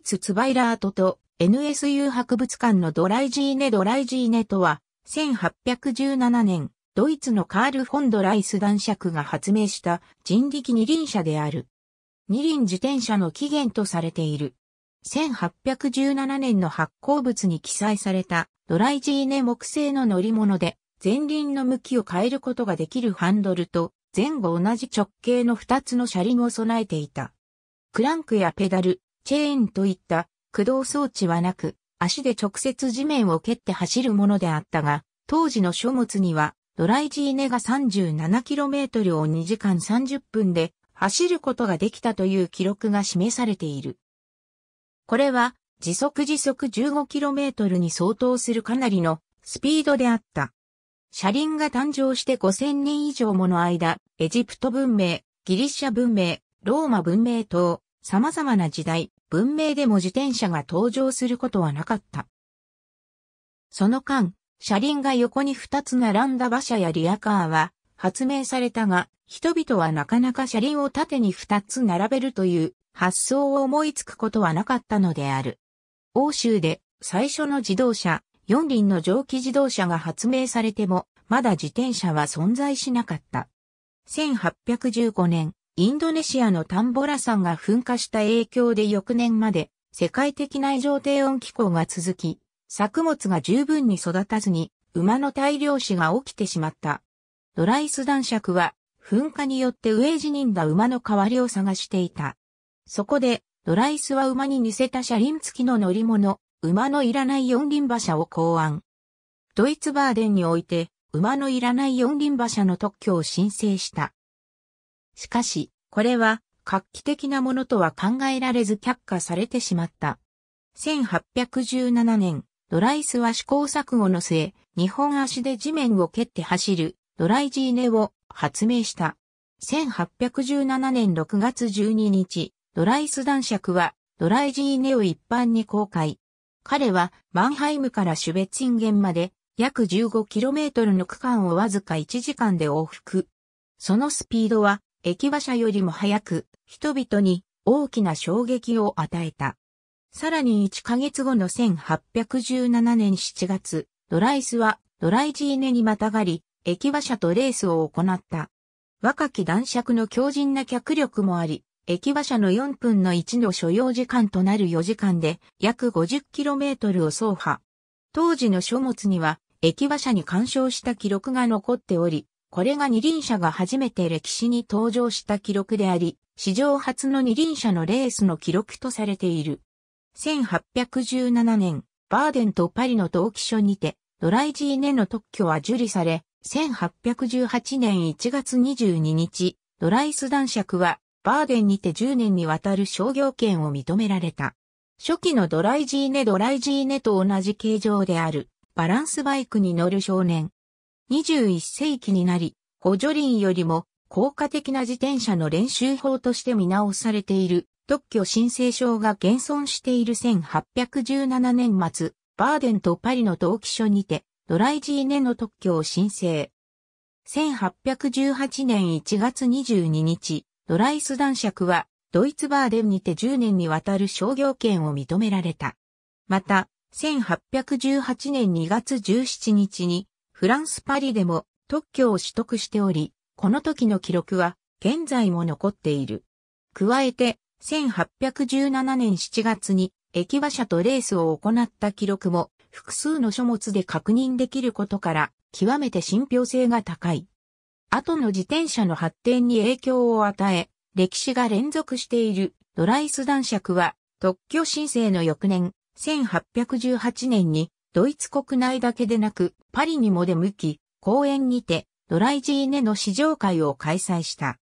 イツ・ツバイラートと NSU 博物館のドライジーネ・ドライジーネとは、1817年、ドイツのカール・フォンド・ライス男爵が発明した人力二輪車である。二輪自転車の起源とされている。1817年の発行物に記載されたドライジーネ木製の乗り物で前輪の向きを変えることができるハンドルと前後同じ直径の2つの車輪を備えていた。クランクやペダル、チェーンといった駆動装置はなく、足で直接地面を蹴って走るものであったが、当時の書物には、ドライジーネが 37km を2時間30分で走ることができたという記録が示されている。これは時速時速 15km に相当するかなりのスピードであった。車輪が誕生して5000年以上もの間、エジプト文明、ギリシャ文明、ローマ文明等、様々な時代、文明でも自転車が登場することはなかった。その間、車輪が横に2つ並んだ馬車やリアカーは発明されたが、人々はなかなか車輪を縦に2つ並べるという発想を思いつくことはなかったのである。欧州で最初の自動車、四輪の蒸気自動車が発明されても、まだ自転車は存在しなかった。1815年、インドネシアのタンボラ山が噴火した影響で翌年まで世界的内情低温気候が続き、作物が十分に育たずに馬の大量死が起きてしまった。ドライス男爵は噴火によって飢え死人だ馬の代わりを探していた。そこでドライスは馬に似せた車輪付きの乗り物、馬のいらない四輪馬車を考案。ドイツバーデンにおいて馬のいらない四輪馬車の特許を申請した。しかし、これは画期的なものとは考えられず却下されてしまった。1817年、ドライスは試行錯誤の末、日本足で地面を蹴って走るドライジーネを発明した。1817年6月12日、ドライス男爵はドライジーネを一般に公開。彼はマンハイムからシュベツインゲンまで約 15km の区間をわずか1時間で往復。そのスピードは駅馬車よりも早く、人々に大きな衝撃を与えた。さらに1ヶ月後の1817年7月、ドライスはドライジーネにまたがり、駅馬車とレースを行った。若き男爵の強靭な脚力もあり、駅馬車の4分の1の所要時間となる4時間で約 50km を走破。当時の書物には、駅馬車に干渉した記録が残っており、これが二輪車が初めて歴史に登場した記録であり、史上初の二輪車のレースの記録とされている。1817年、バーデンとパリの同期所にて、ドライジーネの特許は受理され、1818年1月22日、ドライス男爵は、バーデンにて10年にわたる商業権を認められた。初期のドライジーネドライジーネと同じ形状である、バランスバイクに乗る少年、21世紀になり、補助輪よりも効果的な自転車の練習法として見直されている特許申請証が現存している1817年末、バーデンとパリの同期所にてドライジーネの特許を申請。1818年1月22日、ドライス男爵はドイツバーデンにて10年にわたる商業権を認められた。また、1818年2月17日にフランスパリでも特許を取得しており、この時の記録は現在も残っている。加えて、1817年7月に駅馬車とレースを行った記録も複数の書物で確認できることから極めて信憑性が高い。後の自転車の発展に影響を与え、歴史が連続しているドライス男爵は特許申請の翌年1818年にドイツ国内だけでなく、パリにも出向き、公園にて、ドライジーネの試乗会を開催した。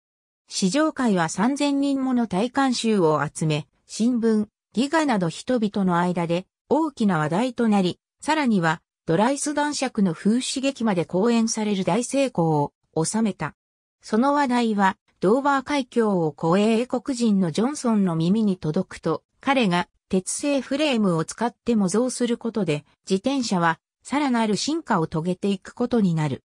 試乗会は3000人もの体観集を集め、新聞、ギガなど人々の間で大きな話題となり、さらにはドライス男爵の風刺激まで公演される大成功を収めた。その話題は、ドーバー海峡を越え英国人のジョンソンの耳に届くと、彼が鉄製フレームを使って模造することで、自転車はさらなる進化を遂げていくことになる。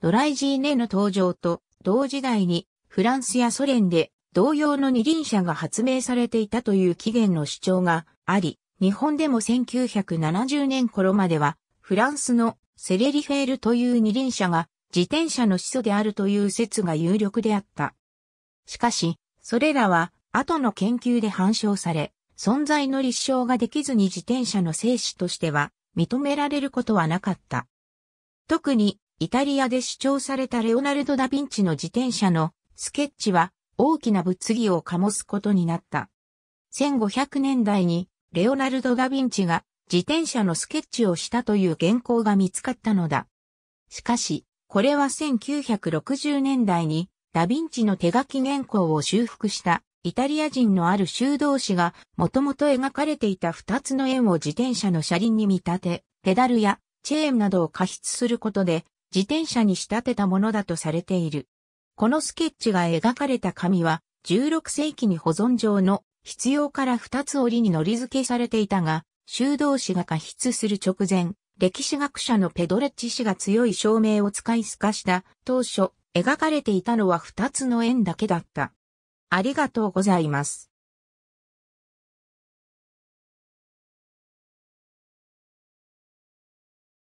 ドライジーネの登場と同時代にフランスやソ連で同様の二輪車が発明されていたという起源の主張があり、日本でも1970年頃まではフランスのセレリフェールという二輪車が自転車の始祖であるという説が有力であった。しかし、それらは後の研究で反証され、存在の立証ができずに自転車の生死としては認められることはなかった。特にイタリアで主張されたレオナルド・ダ・ヴィンチの自転車のスケッチは大きな物議を醸すことになった。1500年代にレオナルド・ダ・ヴィンチが自転車のスケッチをしたという原稿が見つかったのだ。しかし、これは1960年代にダ・ヴィンチの手書き原稿を修復したイタリア人のある修道士が、もともと描かれていた二つの円を自転車の車輪に見立て、ペダルやチェーンなどを加筆することで、自転車に仕立てたものだとされている。このスケッチが描かれた紙は、16世紀に保存上の必要から二つ折に乗り付けされていたが、修道士が加筆する直前、歴史学者のペドレッチ氏が強い証明を使い透かした当初、描かれていたのは二つの円だけだった。ありがとうございます。